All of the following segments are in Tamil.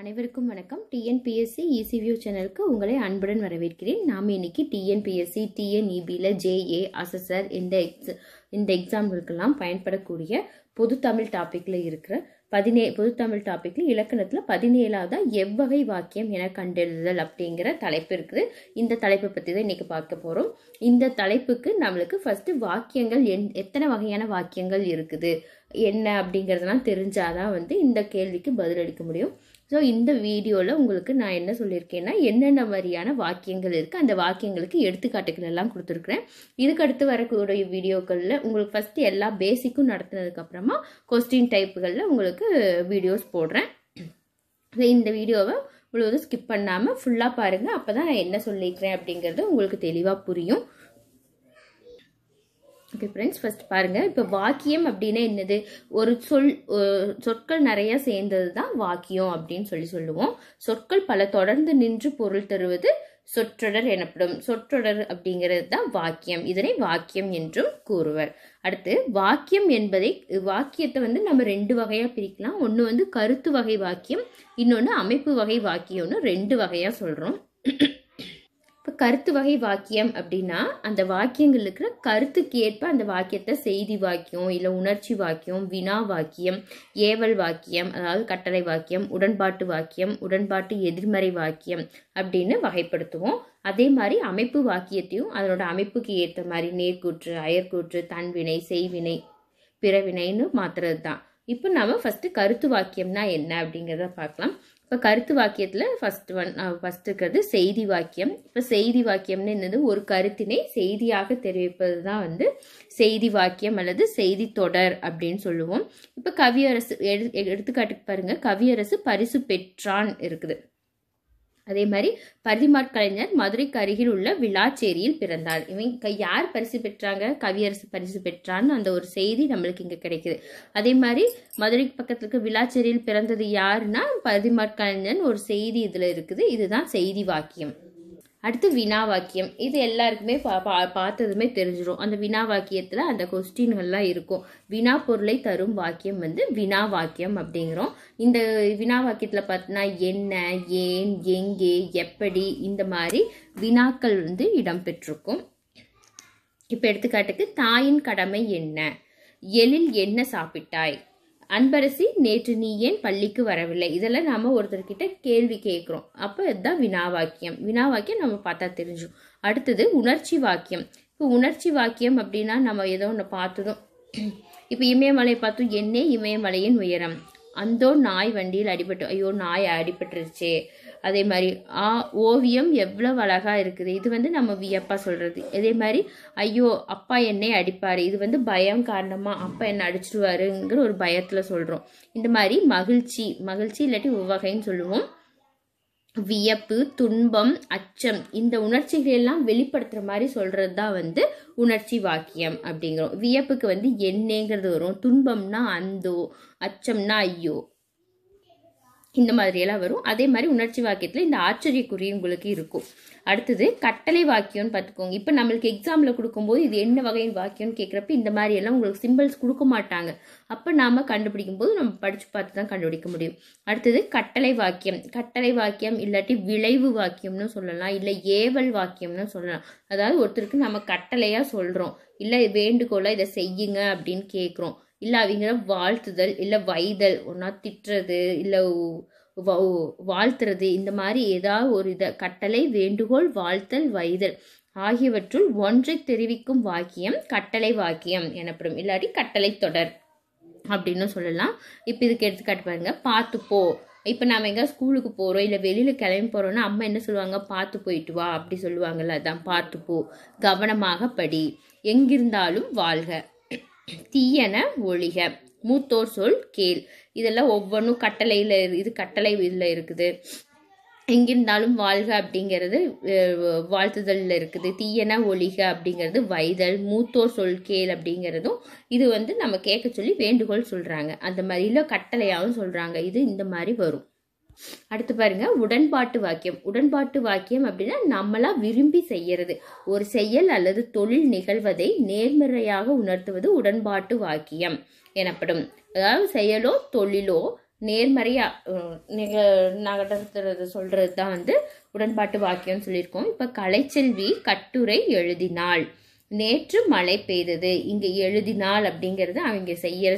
அனைவருக்கும் வணக்கம் டிஎன்பிஎஸ்சி இசிவியூ சேனலுக்கு உங்களை அன்புடன் வரவேற்கிறேன் நாம் இன்னைக்கு டிஎன்பிஎஸ்சி டிஎன்இபியில் ஜேஏ அசசர் இந்த எக்ஸ் இந்த எக்ஸாம்களுக்கெல்லாம் பயன்படக்கூடிய பொது தமிழ் டாப்பிக்கில் இருக்கிற பதினே பொது தமிழ் டாப்பிக்கில் இலக்கணத்தில் பதினேழாவதாக எவ்வகை வாக்கியம் என கண்டெழுதல் அப்படிங்கிற தலைப்பு இருக்குது இந்த தலைப்பை பற்றி தான் இன்றைக்கி பார்க்க போகிறோம் இந்த தலைப்புக்கு நம்மளுக்கு ஃபஸ்ட்டு வாக்கியங்கள் என் எத்தனை வகையான வாக்கியங்கள் இருக்குது என்ன அப்படிங்கிறதெல்லாம் தெரிஞ்சாதான் வந்து இந்த கேள்விக்கு பதிலளிக்க முடியும் ஸோ இந்த வீடியோவில் உங்களுக்கு நான் என்ன சொல்லியிருக்கேன்னா என்னென்ன மாதிரியான வாக்கியங்கள் இருக்குது அந்த வாக்கியங்களுக்கு எடுத்துக்காட்டுகள் எல்லாம் கொடுத்துருக்குறேன் இதுக்கடுத்து வரக்கூடிய வீடியோக்களில் உங்களுக்கு ஃபஸ்ட்டு எல்லா பேசிக்கும் நடத்தினதுக்கப்புறமா கொஸ்டின் டைப்புகளில் உங்களுக்கு வீடியோஸ் போடுறேன் இந்த வீடியோவை இவ்வளோ ஸ்கிப் பண்ணாமல் ஃபுல்லாக பாருங்கள் அப்போ தான் நான் என்ன சொல்லியிருக்கிறேன் அப்படிங்கிறது உங்களுக்கு தெளிவாக புரியும் ஓகே ஃப்ரெண்ட்ஸ் ஃபஸ்ட் பாருங்கள் இப்போ வாக்கியம் அப்படின்னா என்னது ஒரு சொல் சொற்கள் நிறையா சேர்ந்தது தான் வாக்கியம் அப்படின்னு சொல்லி சொல்லுவோம் சொற்கள் பல தொடர்ந்து நின்று பொருள் தருவது சொற்றொடர் எனப்படும் சொற்றொடர் அப்படிங்கிறது தான் வாக்கியம் இதனை வாக்கியம் என்றும் கூறுவர் அடுத்து வாக்கியம் என்பதை வாக்கியத்தை வந்து நம்ம ரெண்டு வகையாக பிரிக்கலாம் ஒன்று வந்து கருத்து வகை வாக்கியம் இன்னொன்று அமைப்பு வகை வாக்கியம்னு ரெண்டு வகையாக சொல்கிறோம் இப்போ கருத்து வகை வாக்கியம் அப்படின்னா அந்த வாக்கியங்கள் இருக்கிற கருத்துக்கு ஏற்ப அந்த வாக்கியத்தை செய்தி வாக்கியம் இல்லை உணர்ச்சி வாக்கியம் வினா வாக்கியம் ஏவல் வாக்கியம் அதாவது கட்டளை வாக்கியம் உடன்பாட்டு வாக்கியம் உடன்பாட்டு எதிர்மறை வாக்கியம் அப்படின்னு வகைப்படுத்துவோம் அதே மாதிரி அமைப்பு வாக்கியத்தையும் அதனோட அமைப்புக்கு ஏற்ற மாதிரி நேர்கூற்று அயற்கூற்று தன்வினை செய்வினை பிறவினைன்னு மாத்துறது தான் இப்போ நம்ம ஃபஸ்ட்டு கருத்து வாக்கியம்னா என்ன அப்படிங்கிறத பார்க்கலாம் இப்போ கருத்து வாக்கியத்தில் ஃபஸ்ட் ஒன் ஃபஸ்ட் இருக்கிறது செய்தி வாக்கியம் இப்போ செய்தி வாக்கியம்னு என்னது ஒரு கருத்தினை செய்தியாக தெரிவிப்பது தான் வந்து செய்தி வாக்கியம் அல்லது செய்தி தொடர் அப்படின்னு சொல்லுவோம் இப்போ கவியரசு எடு எடுத்துக்காட்டுக்கு பாருங்கள் கவியரசு பரிசு பெற்றான் இருக்குது அதே மாதிரி பரிதிமாட்கலைஞர் மதுரைக்கு அருகில் உள்ள விழாச்சேரியில் பிறந்தார் இவங்க யார் பரிசு பெற்றாங்க கவியரசு பரிசு பெற்றான்னு அந்த ஒரு செய்தி நம்மளுக்கு இங்கே கிடைக்குது அதே மாதிரி மதுரைக்கு பக்கத்தில் இருக்க விழாச்சேரியில் பிறந்தது யாருன்னா பரிதிமாட்கலைஞன் ஒரு செய்தி இதில் இருக்குது இதுதான் செய்தி வாக்கியம் அடுத்து வினா வாக்கியம் இது எல்லாருக்குமே பா பா பார்த்ததுமே தெரிஞ்சிடும் அந்த வினா வாக்கியத்தில் அந்த கொஸ்டின்கள்லாம் இருக்கும் வினா பொருளை தரும் வாக்கியம் வந்து வினாவாக்கியம் அப்படிங்கிறோம் இந்த வினா வாக்கியத்தில் பார்த்தோன்னா என்ன ஏன் எங்கே எப்படி இந்த மாதிரி வினாக்கள் வந்து இடம்பெற்றிருக்கும் இப்போ எடுத்துக்காட்டுக்கு தாயின் கடமை என்ன எழில் என்ன சாப்பிட்டாய் அன்பரசி நேற்று நீ ஏன் பள்ளிக்கு வரவில்லை இதெல்லாம் நாம் ஒருத்தர்கிட்ட கேள்வி கேட்குறோம் அப்போ இதுதான் வினாவாக்கியம் வினாவாக்கியம் நம்ம பார்த்தா தெரிஞ்சும் அடுத்தது உணர்ச்சி வாக்கியம் இப்போ உணர்ச்சி வாக்கியம் அப்படின்னா நம்ம ஏதோ ஒன்று பார்த்ததும் இப்போ இமயமலை பார்த்தோம் என்னே இமயமலையின் உயரம் அந்தோ நாய் வண்டியில் அடிபட்டு ஐயோ நாய் அடிபட்டுருச்சு அதே மாதிரி ஆ ஓவியம் எவ்வளோ அழகாக இருக்குது இது வந்து நம்ம வியப்பாக சொல்கிறது அதே மாதிரி ஐயோ அப்பா என்னை அடிப்பார் இது வந்து பயம் காரணமாக அப்பா என்னை அடிச்சிருவாருங்கிற ஒரு பயத்தில் சொல்கிறோம் இந்த மாதிரி மகிழ்ச்சி மகிழ்ச்சி இல்லாட்டி உவகைன்னு சொல்லுவோம் வியப்பு துன்பம் அச்சம் இந்த உணர்ச்சிகள் எல்லாம் வெளிப்படுத்துகிற மாதிரி சொல்கிறது தான் வந்து உணர்ச்சி வாக்கியம் அப்படிங்கிறோம் வியப்புக்கு வந்து என்னங்கிறது வரும் துன்பம்னா அந்தோ அச்சம்னா ஐயோ இந்த மாதிரியெல்லாம் வரும் அதே மாதிரி உணர்ச்சி வாக்கியத்தில் இந்த ஆச்சரியக்குறி உங்களுக்கு இருக்கும் அடுத்தது கட்டளை வாக்கியம்னு பார்த்துக்கோங்க இப்போ நம்மளுக்கு எக்ஸாமில் கொடுக்கும்போது இது என்ன வகையின் வாக்கியம்னு கேட்குறப்ப இந்த மாதிரி எல்லாம் உங்களுக்கு சிம்பிள்ஸ் கொடுக்க மாட்டாங்க அப்போ நாம் கண்டுபிடிக்கும் போது நம்ம படித்து பார்த்து தான் கண்டுபிடிக்க முடியும் அடுத்தது கட்டளை வாக்கியம் கட்டளை வாக்கியம் இல்லாட்டி விளைவு வாக்கியம்னு சொல்லலாம் இல்லை ஏவல் வாக்கியம்னு சொல்லலாம் அதாவது ஒருத்தருக்கு நம்ம கட்டளையாக சொல்கிறோம் இல்லை வேண்டுகோளாக இதை செய்யுங்க அப்படின்னு கேட்குறோம் இல்லை அவங்கள வாழ்த்துதல் இல்லை வைதல் ஒன்றா திட்டுறது இல்லை வாழ்த்துறது இந்த மாதிரி ஏதாவது ஒரு இதை கட்டளை வேண்டுகோள் வாழ்த்தல் வைதல் ஆகியவற்றுள் ஒன்றை தெரிவிக்கும் வாக்கியம் கட்டளை வாக்கியம் எனப்படும் இல்லாட்டி கட்டளை தொடர் அப்படின்னு சொல்லலாம் இப்போ இதுக்கு எடுத்துக்காட்டு பாருங்க பார்த்துப்போ இப்போ நாம் எங்கே ஸ்கூலுக்கு போகிறோம் இல்லை வெளியில் கிளம்பி போகிறோன்னா அம்மா என்ன சொல்லுவாங்க பார்த்து போயிட்டு வா அப்படி சொல்லுவாங்கள்ல அதான் பார்த்துப்போ கவனமாக படி எங்கிருந்தாலும் வாழ்க தீயன ஒழிக மூத்தோர் சொல் கேள் இதெல்லாம் ஒவ்வொன்றும் கட்டளையில் இது கட்டளை இதில் இருக்குது எங்கிருந்தாலும் வாழ்க அப்படிங்கிறது வாழ்த்துதலில் இருக்குது தீயன ஒழிக அப்படிங்கிறது வைதல் மூத்தோர் சொல் கேள் அப்படிங்கிறதும் இது வந்து நம்ம கேட்க சொல்லி வேண்டுகோள் சொல்கிறாங்க அந்த மாதிரிலாம் கட்டளையாகவும் சொல்கிறாங்க இது இந்த மாதிரி வரும் அடுத்து பாருங்க உடன்பாட்டு வாக்கியம் உடன்பாட்டு வாக்கியம் அப்படின்னா நம்மளா விரும்பி செய்யறது ஒரு செயல் அல்லது தொழில் நிகழ்வதை நேர்மறையாக உணர்த்துவது உடன்பாட்டு வாக்கியம் எனப்படும் அதாவது செயலோ தொழிலோ நேர்மறையா நிக நகர்த்துறது சொல்றது தான் வந்து உடன்பாட்டு வாக்கியம்னு சொல்லியிருக்கோம் இப்போ கலைச்செல்வி கட்டுரை எழுதினாள் நேற்று மழை பெய்தது இங்கே எழுதினாள் அப்படிங்கிறது அவங்க செய்யற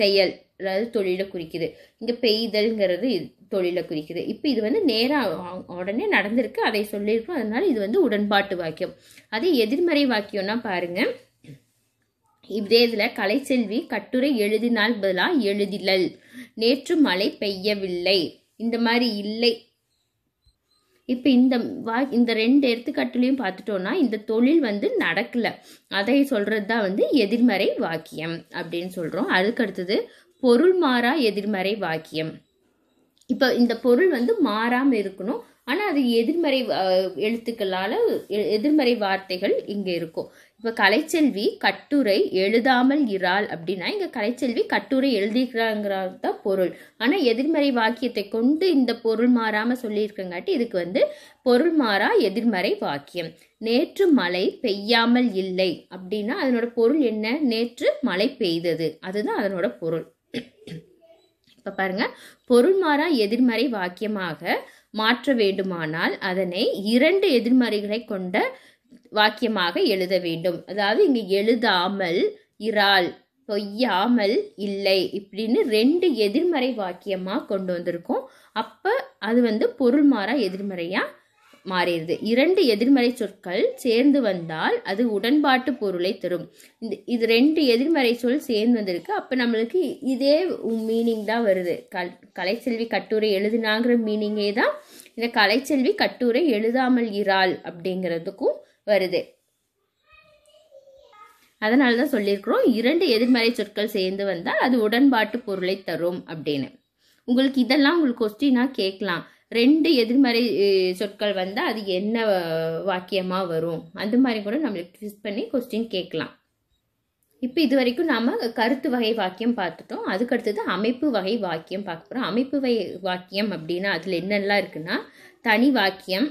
செயல் அதாவது தொழிலை குறிக்குது இங்கே பெய்தல்ங்கிறது இது தொழிலை குறிக்குது இப்போ இது வந்து நேராக உடனே நடந்திருக்கு அதை சொல்லியிருக்கோம் அதனால் இது வந்து உடன்பாட்டு வாக்கியம் அதே எதிர்மறை வாக்கியம்னா பாருங்க இதே இதில் கலைச்செல்வி கட்டுரை எழுதினால் பதிலாக எழுதிலல் நேற்று மழை பெய்யவில்லை இந்த மாதிரி இல்லை இப்போ இந்த வா இந்த ரெண்டு எடுத்துக்காட்டுலையும் பார்த்துட்டோன்னா இந்த தொழில் வந்து நடக்கலை அதை சொல்கிறது தான் வந்து எதிர்மறை வாக்கியம் அப்படின்னு சொல்கிறோம் அதுக்கடுத்தது பொருள் மாறா எதிர்மறை வாக்கியம் இப்போ இந்த பொருள் வந்து மாறாமல் இருக்கணும் ஆனால் அது எதிர்மறை எழுத்துக்களால் எதிர்மறை வார்த்தைகள் இங்கே இருக்கும் இப்போ கலைச்செல்வி கட்டுரை எழுதாமல் இறாள் அப்படின்னா இங்கே கலைச்செல்வி கட்டுரை எழுதிக்கிறாங்கிறது தான் பொருள் ஆனால் எதிர்மறை வாக்கியத்தை கொண்டு இந்த பொருள் மாறாமல் சொல்லியிருக்கங்காட்டி இதுக்கு வந்து பொருள் மாறா எதிர்மறை வாக்கியம் நேற்று மழை பெய்யாமல் இல்லை அப்படின்னா அதனோட பொருள் என்ன நேற்று மழை பெய்தது அதுதான் அதனோட பொருள் இப்போ பாருங்க பொருள்மாறா எதிர்மறை வாக்கியமாக மாற்ற வேண்டுமானால் அதனை இரண்டு எதிர்மறைகளை கொண்ட வாக்கியமாக எழுத வேண்டும் அதாவது இங்கே எழுதாமல் இறால் பொய்யாமல் இல்லை இப்படின்னு ரெண்டு எதிர்மறை வாக்கியமாக கொண்டு வந்திருக்கோம் அப்போ அது வந்து பொருள்மாறா எதிர்மறையாக மாறிடுது இரண்டு எதிர்மறை சொற்கள் சேர்ந்து வந்தால் அது உடன்பாட்டு பொருளை தரும் இந்த இது ரெண்டு எதிர்மறை சொல் சேர்ந்து வந்திருக்கு அப்போ நம்மளுக்கு இதே மீனிங் தான் வருது கல் கலைச்செல்வி கட்டுரை எழுதுனாங்கிற மீனிங்கே தான் இந்த கலைச்செல்வி கட்டுரை எழுதாமல் இறாள் அப்படிங்கிறதுக்கும் வருது அதனால தான் சொல்லியிருக்கிறோம் இரண்டு எதிர்மறை சொற்கள் சேர்ந்து வந்தால் அது உடன்பாட்டு பொருளை தரும் அப்படின்னு உங்களுக்கு இதெல்லாம் உங்களுக்கு கொஸ்டினாக கேட்கலாம் ரெண்டு எதிர்மறை சொற்கள் வந்தால் அது என்ன வாக்கியமாக வரும் அந்த மாதிரி கூட நம்மளுக்கு ட்விஸ்ட் பண்ணி கொஸ்டின் கேட்கலாம் இப்போ இது வரைக்கும் நாம் கருத்து வகை வாக்கியம் பார்த்துட்டோம் அதுக்கடுத்தது அமைப்பு வகை வாக்கியம் பார்க்க போகிறோம் அமைப்பு வகை வாக்கியம் அப்படின்னா அதில் என்னெல்லாம் இருக்குன்னா தனி வாக்கியம்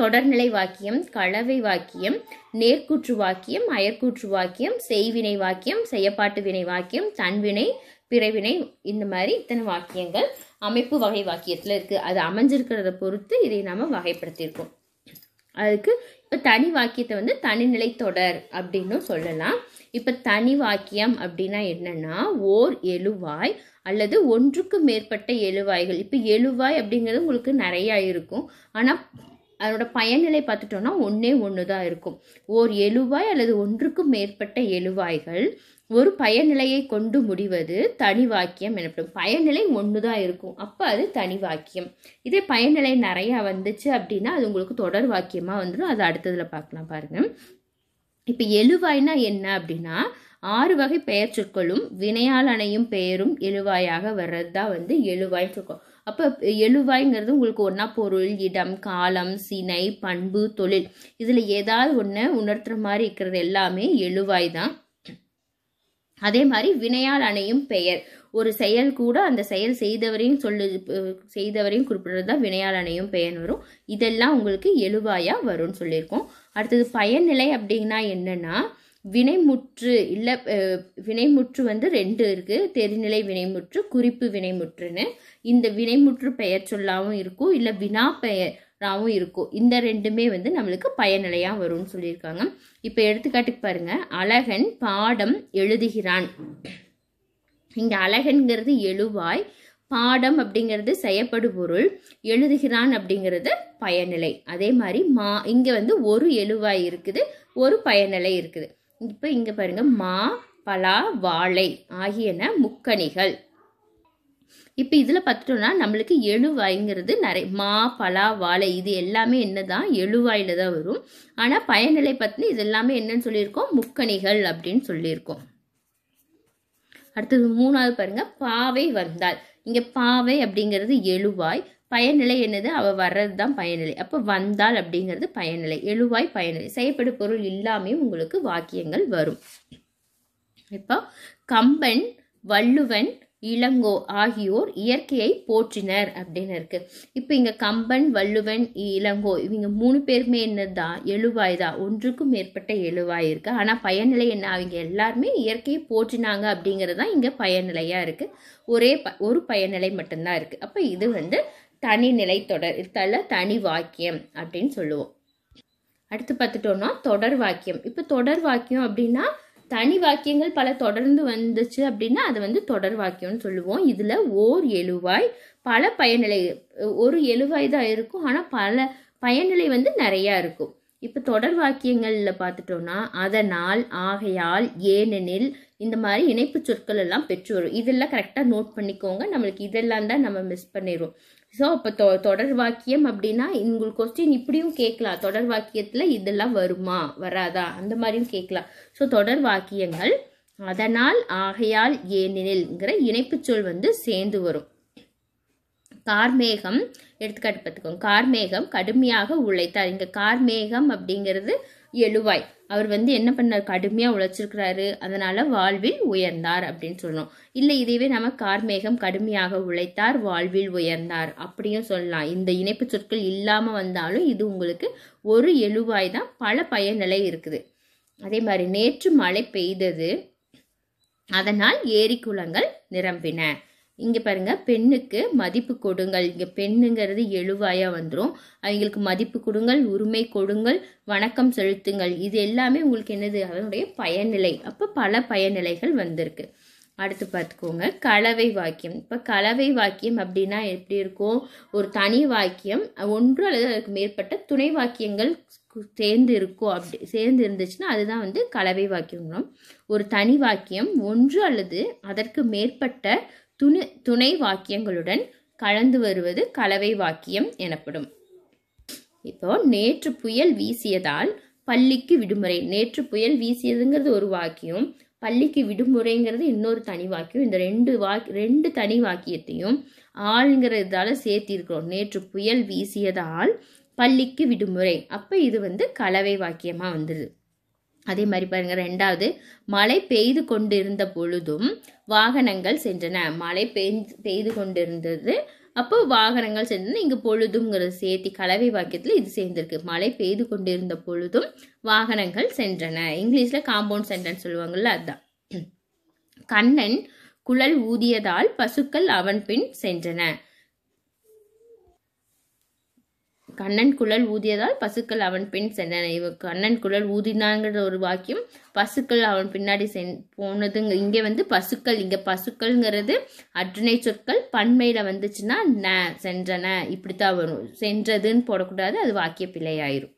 தொடர்நிலை வாக்கியம் கலவை வாக்கியம் நேர்கூற்று வாக்கியம் அயற்கூற்று வாக்கியம் செய்வினை வாக்கியம் செய்யப்பாட்டு வினை வாக்கியம் தன்வினை பிறவினை இந்த மாதிரி இத்தனை வாக்கியங்கள் அமைப்பு வகை வாக்கியத்தில் இருக்குது அது அமைஞ்சிருக்கிறத பொறுத்து இதை நாம் வகைப்படுத்தியிருக்கோம் அதுக்கு இப்போ தனி வாக்கியத்தை வந்து தனிநிலை தொடர் அப்படின்னும் சொல்லலாம் இப்போ தனி வாக்கியம் அப்படின்னா என்னென்னா ஓர் எழுவாய் அல்லது ஒன்றுக்கு மேற்பட்ட எழுவாய்கள் இப்போ எழுவாய் அப்படிங்கிறது உங்களுக்கு நிறையா இருக்கும் ஆனால் அதனோட பயனிலை பார்த்துட்டோம்னா ஒன்றே ஒன்று தான் இருக்கும் ஓர் எழுவாய் அல்லது ஒன்றுக்கு மேற்பட்ட எழுவாய்கள் ஒரு பயநிலையை கொண்டு முடிவது தனி வாக்கியம் எனப்படும் பயநிலை ஒன்று தான் இருக்கும் அப்போ அது தனி வாக்கியம் இதே பயநிலை நிறையா வந்துச்சு அப்படின்னா அது உங்களுக்கு தொடர் வாக்கியமாக வந்துடும் அது அடுத்ததில் பார்க்கலாம் பாருங்கள் இப்போ எழுவாய்னா என்ன அப்படின்னா ஆறு வகை பெயர் சொற்களும் வினையால் அணையும் பெயரும் எழுவாயாக வர்றது தான் வந்து எழுவாய்ன்னு இருக்கும் அப்போ எழுவாய்ங்கிறது உங்களுக்கு ஒன்றா பொருள் இடம் காலம் சினை பண்பு தொழில் இதில் ஏதாவது ஒன்று உணர்த்துற மாதிரி இருக்கிறது எல்லாமே எழுவாய் தான் அதே மாதிரி வினையால் அணையும் பெயர் ஒரு செயல் கூட அந்த செயல் செய்தவரையும் சொல்லு செய்தவரையும் குறிப்பிடுறது தான் வினையால் அணையும் பெயர் வரும் இதெல்லாம் உங்களுக்கு எழுவாயா வரும்னு சொல்லியிருக்கோம் அடுத்தது பயன்நிலை அப்படின்னா என்னன்னா வினைமுற்று இல்லை வினைமுற்று வந்து ரெண்டு இருக்குது தெரிநிலை வினைமுற்று குறிப்பு வினைமுற்றுன்னு இந்த வினைமுற்று பெயர் சொல்லாவும் இருக்கும் இல்லை வினா பெயர் ராவும் இருக்கும் இந்த ரெண்டுமே வந்து நம்மளுக்கு பயனிலையாக வரும்னு சொல்லியிருக்காங்க இப்போ எடுத்துக்காட்டுக்கு பாருங்கள் அழகன் பாடம் எழுதுகிறான் இங்கே அழகன்கிறது எழுவாய் பாடம் அப்படிங்கிறது செயப்படு பொருள் எழுதுகிறான் அப்படிங்கிறது பயனிலை அதே மாதிரி மா இங்கே வந்து ஒரு எழுவாய் இருக்குது ஒரு பயனிலை இருக்குது இப்போ இங்கே பாருங்கள் மா பலா வாழை ஆகியன முக்கணிகள் இப்போ இதில் பார்த்துட்டோம்னா நம்மளுக்கு எழுவாய்ங்கிறது நிறைய மா பலா வாழை இது எல்லாமே என்ன தான் எழுவாயில் தான் வரும் ஆனால் பயனிலை பற்றின இது எல்லாமே என்னன்னு சொல்லியிருக்கோம் முக்கணிகள் அப்படின்னு சொல்லியிருக்கோம் அடுத்தது மூணாவது பாருங்கள் பாவை வந்தால் இங்கே பாவை அப்படிங்கிறது எழுவாய் பயனிலை என்னது அவள் வர்றது தான் பயனிலை அப்போ வந்தால் அப்படிங்கிறது பயனிலை எழுவாய் பயநிலை செய்யப்படு பொருள் இல்லாமையும் உங்களுக்கு வாக்கியங்கள் வரும் இப்போ கம்பன் வள்ளுவன் இளங்கோ ஆகியோர் இயற்கையை போற்றினர் அப்படின்னு இருக்கு இப்போ இங்கே கம்பன் வள்ளுவன் இளங்கோ இவங்க மூணு பேருமே என்னதுதான் எழுவாய் தான் ஒன்றுக்கும் மேற்பட்ட எழுவாய் இருக்கு ஆனால் பயனிலை என்ன அவங்க எல்லாருமே இயற்கையை போற்றினாங்க அப்படிங்கிறது தான் இங்கே பயனிலையாக இருக்குது ஒரே ப ஒரு பயனிலை மட்டும்தான் இருக்குது அப்போ இது வந்து தனிநிலை தொடர் தல தனி வாக்கியம் அப்படின்னு சொல்லுவோம் அடுத்து பார்த்துட்டோம்னா தொடர் வாக்கியம் இப்போ தொடர் வாக்கியம் அப்படின்னா தனி வாக்கியங்கள் பல தொடர்ந்து வந்துச்சு அப்படின்னா அதை வந்து தொடர் வாக்கியம்னு சொல்லுவோம் இதில் ஓர் எழுவாய் பல பயனிலை ஒரு எழுவாய் தான் இருக்கும் ஆனால் பல பயனிலை வந்து நிறையா இருக்கும் இப்போ தொடர் வாக்கியங்களில் பார்த்துட்டோம்னா அதனால் ஆகையால் ஏனெனில் இந்த மாதிரி இணைப்பு சொற்கள் எல்லாம் பெற்று வரும் இதெல்லாம் கரெக்டாக நோட் பண்ணிக்கோங்க நம்மளுக்கு இதெல்லாம் தான் நம்ம மிஸ் பண்ணிடுவோம் ஸோ அப்போ தொ தொடர் வாக்கியம் அப்படின்னா உங்களுக்கு கொஸ்டின் இப்படியும் கேட்கலாம் தொடர் வாக்கியத்தில் இதெல்லாம் வருமா வராதா அந்த மாதிரியும் கேட்கலாம் ஸோ தொடர் வாக்கியங்கள் அதனால் ஆகையால் ஏனெனில்ங்கிற சொல் வந்து சேர்ந்து வரும் கார்மேகம் எடுத்துக்காட்டு பார்த்துக்கோங்க கார்மேகம் கடுமையாக உழைத்தார் இங்கே கார்மேகம் அப்படிங்கிறது எழுவாய் அவர் வந்து என்ன பண்ணார் கடுமையாக உழைச்சிருக்கிறாரு அதனால் வாழ்வில் உயர்ந்தார் அப்படின்னு சொல்லணும் இல்லை இதுவே நம்ம கார்மேகம் கடுமையாக உழைத்தார் வாழ்வில் உயர்ந்தார் அப்படியும் சொல்லலாம் இந்த இணைப்பு சொற்கள் இல்லாமல் வந்தாலும் இது உங்களுக்கு ஒரு எழுவாய் தான் பல பயனிலை இருக்குது அதே மாதிரி நேற்று மழை பெய்தது அதனால் ஏரி குளங்கள் நிரம்பின இங்கே பாருங்கள் பெண்ணுக்கு மதிப்பு கொடுங்கள் இங்கே பெண்ணுங்கிறது எழுவாயாக வந்துடும் அவங்களுக்கு மதிப்பு கொடுங்கள் உரிமை கொடுங்கள் வணக்கம் செலுத்துங்கள் இது எல்லாமே உங்களுக்கு என்னது அதனுடைய பயநிலை அப்போ பல பயனிலைகள் வந்திருக்கு அடுத்து பார்த்துக்கோங்க கலவை வாக்கியம் இப்போ கலவை வாக்கியம் அப்படின்னா எப்படி இருக்கும் ஒரு தனி வாக்கியம் ஒன்று அல்லது அதற்கு மேற்பட்ட துணை வாக்கியங்கள் சேர்ந்து இருக்கும் அப்படி சேர்ந்து இருந்துச்சுன்னா அதுதான் வந்து கலவை வாக்கியம் ஒரு தனி வாக்கியம் ஒன்று அல்லது அதற்கு மேற்பட்ட துணு துணை வாக்கியங்களுடன் கலந்து வருவது கலவை வாக்கியம் எனப்படும் இப்போ நேற்று புயல் வீசியதால் பள்ளிக்கு விடுமுறை நேற்று புயல் வீசியதுங்கிறது ஒரு வாக்கியம் பள்ளிக்கு விடுமுறைங்கிறது இன்னொரு தனி வாக்கியம் இந்த ரெண்டு வாக் ரெண்டு தனி வாக்கியத்தையும் ஆளுங்கிறதால சேர்த்திருக்கிறோம் நேற்று புயல் வீசியதால் பள்ளிக்கு விடுமுறை அப்போ இது வந்து கலவை வாக்கியமாக வந்துடுது அதே மாதிரி பாருங்க ரெண்டாவது மழை பெய்து கொண்டிருந்த பொழுதும் வாகனங்கள் சென்றன மழை பெய்து பெய்து கொண்டிருந்தது அப்போ வாகனங்கள் சென்றன இங்கே பொழுதுங்கிறத சேர்த்தி கலவை வாக்கியத்தில் இது சேர்ந்திருக்கு மழை பெய்து கொண்டிருந்த பொழுதும் வாகனங்கள் சென்றன இங்கிலீஷில் காம்பவுண்ட் சென்டென்ஸ் சொல்லுவாங்கள்ல அதுதான் கண்ணன் குழல் ஊதியதால் பசுக்கள் அவன் பின் சென்றன கண்ணன் குழல் ஊதியதால் பசுக்கள் அவன் பின் சென்றன இவ கண்ணன் குழல் ஊதினாங்கிற ஒரு வாக்கியம் பசுக்கள் அவன் பின்னாடி சென் போனதுங்க இங்கே வந்து பசுக்கள் இங்கே பசுக்கள்ங்கிறது அற்றுணை சொற்கள் பண்மையில் வந்துச்சுன்னா ந சென்றன இப்படித்தான் வரும் சென்றதுன்னு போடக்கூடாது அது வாக்கிய பிழையாயிரும்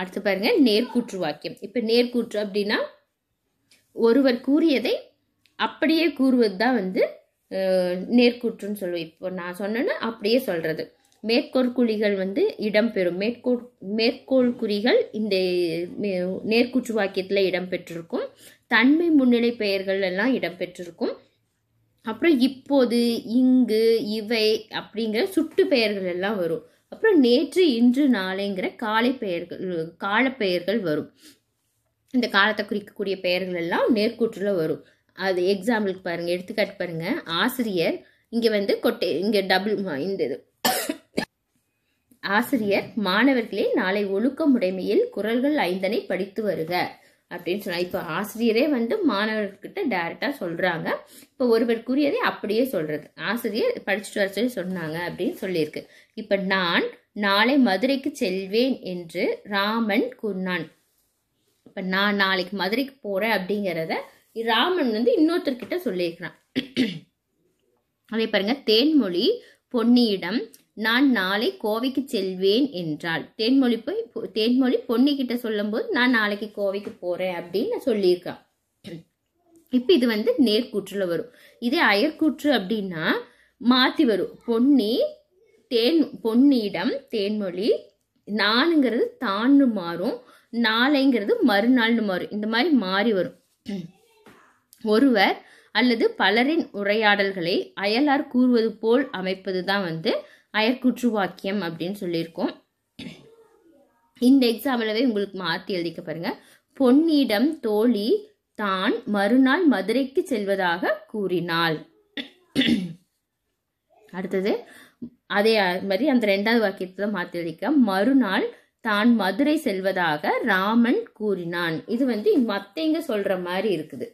அடுத்து பாருங்க நேர்கூற்று வாக்கியம் இப்போ நேர்கூற்று அப்படின்னா ஒருவர் கூறியதை அப்படியே கூறுவது தான் வந்து நேர்கூற்றுன்னு சொல்லுவேன் இப்போ நான் சொன்னேன்னா அப்படியே சொல்கிறது மேற்கோள் குழிகள் வந்து இடம்பெறும் மேற்கோள் மேற்கோள் குறிகள் இந்த நேர்குற்று வாக்கியத்தில் இடம்பெற்றிருக்கும் தன்மை முன்னிலை பெயர்கள் எல்லாம் இடம்பெற்றிருக்கும் அப்புறம் இப்போது இங்கு இவை அப்படிங்கிற சுட்டு பெயர்கள் எல்லாம் வரும் அப்புறம் நேற்று இன்று நாளைங்கிற காலை பெயர்கள் காலப்பெயர்கள் வரும் இந்த காலத்தை குறிக்கக்கூடிய பெயர்கள் எல்லாம் நேர்கூற்றில் வரும் அது எக்ஸாம்பிளுக்கு பாருங்கள் எடுத்துக்காட்டு பாருங்கள் ஆசிரியர் இங்கே வந்து கொட்டை இங்கே டபுள் இந்த இது ஆசிரியர் மாணவர்களே நாளை ஒழுக்கமுடைமையில் குரல்கள் ஐந்தனை படித்து வருக அப்படின்னு சொன்னா இப்போ ஆசிரியரே வந்து மாணவர்கிட்ட டைரக்டா சொல்றாங்க இப்போ ஒருவர் கூறியதை அப்படியே சொல்றது ஆசிரியர் படிச்சுட்டு வர சொல்லி சொன்னாங்க அப்படின்னு சொல்லியிருக்கு இப்போ நான் நாளை மதுரைக்கு செல்வேன் என்று ராமன் கூறினான் இப்போ நான் நாளைக்கு மதுரைக்கு போறேன் அப்படிங்கிறத ராமன் வந்து இன்னொருத்தர்கிட்ட சொல்லியிருக்கிறான் அதே பாருங்க தேன்மொழி பொன்னியிடம் நான் நாளை கோவைக்கு செல்வேன் என்றால் தேன்மொழி போய் தேன்மொழி பொன்னிக்கிட்ட போது நான் நாளைக்கு கோவைக்கு போகிறேன் அப்படின்னு சொல்லியிருக்கான் இப்போ இது வந்து நேர்கூற்றில் வரும் இதே அயற்கூற்று அப்படின்னா மாற்றி வரும் பொன்னி தேன் பொன்னியிடம் தேன்மொழி நானுங்கிறது தான்னு மாறும் நாளைங்கிறது மறுநாள்னு மாறும் இந்த மாதிரி மாறி வரும் ஒருவர் அல்லது பலரின் உரையாடல்களை அயலார் கூறுவது போல் அமைப்பது தான் வந்து அயற்குற்று வாக்கியம் அப்படின்னு சொல்லியிருக்கோம் இந்த எக்ஸாம்பிளவே உங்களுக்கு மாற்றி எழுதிக்க பாருங்க பொன்னிடம் தோழி தான் மறுநாள் மதுரைக்கு செல்வதாக கூறினாள் அடுத்தது அதே மாதிரி அந்த ரெண்டாவது வாக்கியத்தை மாற்றி எழுதிக்க மறுநாள் தான் மதுரை செல்வதாக ராமன் கூறினான் இது வந்து மத்தைங்க சொல்ற மாதிரி இருக்குது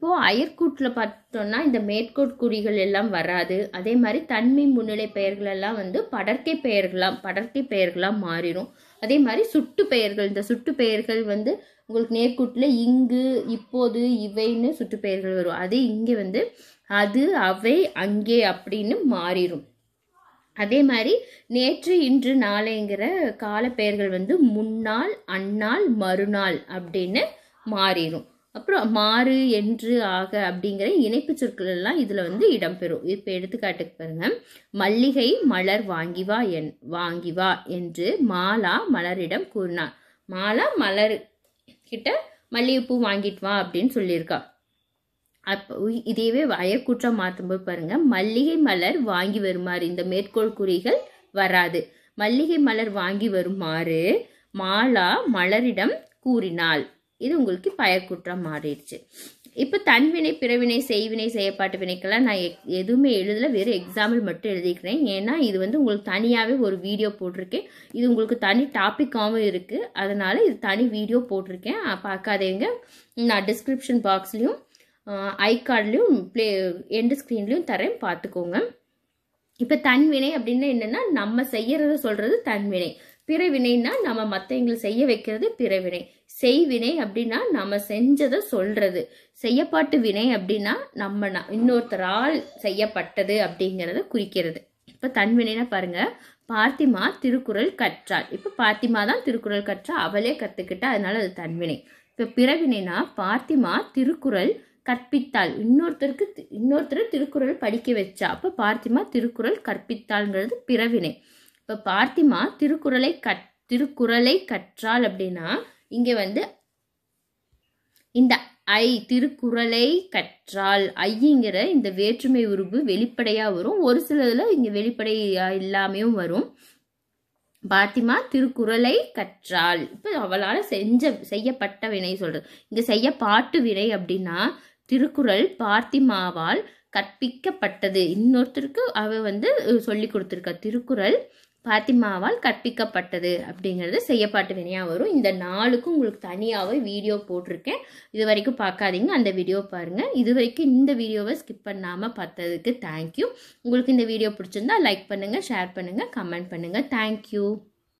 இப்போது அயர்கூட்டில் பார்த்தோம்னா இந்த மேற்கோட் குறிகள் எல்லாம் வராது அதே மாதிரி தன்மை முன்னிலை பெயர்களெல்லாம் வந்து படற்கை பெயர்களாக படற்கை பெயர்களாக மாறிடும் அதே மாதிரி சுட்டு பெயர்கள் இந்த சுட்டு பெயர்கள் வந்து உங்களுக்கு நேர்கூட்டில் இங்கு இப்போது இவைன்னு சுட்டு பெயர்கள் வரும் அது இங்கே வந்து அது அவை அங்கே அப்படின்னு மாறிடும் அதே மாதிரி நேற்று இன்று நாளைங்கிற கால பெயர்கள் வந்து முன்னாள் அந்நாள் மறுநாள் அப்படின்னு மாறிடும் அப்புறம் மாறு என்று ஆக அப்படிங்கிற இணைப்பு சொற்கள் எல்லாம் இதில் வந்து இடம்பெறும் இப்போ எடுத்துக்காட்டுக்கு பாருங்க மல்லிகை மலர் வாங்கி வா என் வாங்கி வா என்று மாலா மலரிடம் கூறினார் மாலா மலர் கிட்ட மல்லிகைப்பூ வாங்கிட்டு வா அப்படின்னு சொல்லியிருக்கா அப்போ இதையவே வயக்கூற்றம் மாற்றும்போது பாருங்க மல்லிகை மலர் வாங்கி வருமாறு இந்த மேற்கோள் குறிகள் வராது மல்லிகை மலர் வாங்கி வருமாறு மாலா மலரிடம் கூறினாள் இது உங்களுக்கு பயக்குற்றம் மாறிடுச்சு இப்போ தன்வினை பிறவினை செய்வினை செய்யப்பாட்டு வினைக்கெல்லாம் நான் எதுவுமே எழுதலை வெறும் எக்ஸாம்பிள் மட்டும் எழுதிக்கிறேன் ஏன்னா இது வந்து உங்களுக்கு தனியாகவே ஒரு வீடியோ போட்டிருக்கேன் இது உங்களுக்கு தனி டாப்பிக்காகவும் இருக்குது அதனால் இது தனி வீடியோ போட்டிருக்கேன் பார்க்காதவங்க நான் டிஸ்கிரிப்ஷன் பாக்ஸ்லேயும் ஐ கார்ட்லேயும் ப்ளே எண்டு ஸ்க்ரீன்லேயும் தரேன் பார்த்துக்கோங்க இப்போ தன்வினை அப்படின்னா என்னென்னா நம்ம செய்கிறத சொல்கிறது தன்வினை பிறவினைன்னா நம்ம மற்றவங்களை செய்ய வைக்கிறது பிறவினை செய்வினை அப்படின்னா நம்ம செஞ்சதை சொல்றது செய்யப்பாட்டு வினை அப்படின்னா நம்ம இன்னொருத்தரால் செய்யப்பட்டது அப்படிங்கிறத குறிக்கிறது இப்போ தன்வினைனா பாருங்க பார்த்திமா திருக்குறள் கற்றாள் இப்போ பார்த்திமா தான் திருக்குறள் கற்றா அவளே கற்றுக்கிட்டா அதனால அது தன்வினை இப்போ பிறவினைனா பார்த்திமா திருக்குறள் கற்பித்தாள் இன்னொருத்தருக்கு இன்னொருத்தர் திருக்குறள் படிக்க வச்சா அப்போ பார்த்திமா திருக்குறள் கற்பித்தாள்ங்கிறது பிறவினை இப்போ பார்த்திமா திருக்குறளை கற் திருக்குறளை கற்றாள் அப்படின்னா இங்கே வந்து இந்த ஐ திருக்குறளை கற்றால் ஐங்கிற இந்த வேற்றுமை உருவு வெளிப்படையாக வரும் ஒரு சிலதில் இங்கே வெளிப்படையாக இல்லாமையும் வரும் பாத்திமா திருக்குறளை கற்றால் இப்போ அவளால் செஞ்ச செய்யப்பட்ட வினை சொல்கிறது இங்கே செய்ய பாட்டு வினை அப்படின்னா திருக்குறள் பார்த்திமாவால் கற்பிக்கப்பட்டது இன்னொருத்தருக்கு அவ வந்து சொல்லி கொடுத்திருக்கா திருக்குறள் பாத்திமாவால் கற்பிக்கப்பட்டது அப்படிங்கிறது செய்யப்பாட்டு வினையாக வரும் இந்த நாளுக்கும் உங்களுக்கு தனியாகவே வீடியோ போட்டிருக்கேன் இது வரைக்கும் பார்க்காதீங்க அந்த வீடியோ பாருங்கள் இது வரைக்கும் இந்த வீடியோவை ஸ்கிப் பண்ணாமல் பார்த்ததுக்கு தேங்க்யூ உங்களுக்கு இந்த வீடியோ பிடிச்சிருந்தா லைக் பண்ணுங்கள் ஷேர் பண்ணுங்கள் கமெண்ட் பண்ணுங்கள் தேங்க்யூ